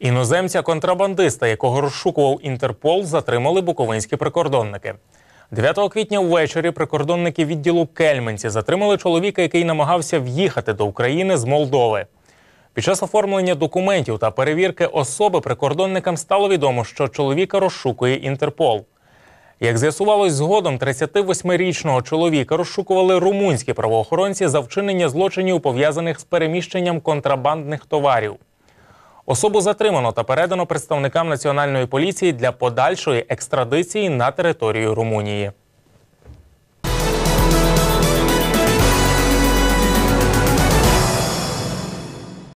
Іноземця контрабандиста, якого розшукував Інтерпол, затримали буковинські прикордонники. 9 квітня ввечері прикордонники відділу Кельменці затримали чоловіка, який намагався в'їхати до України з Молдови. Під час оформлення документів та перевірки особи прикордонникам стало відомо, що чоловіка розшукує Інтерпол. Як з'ясувалось згодом, 38-річного чоловіка розшукували румунські правоохоронці за вчинення злочинів пов'язаних з переміщенням контрабандних товарів. Особу затримано та передано представникам національної поліції для подальшої екстрадиції на територію Румунії.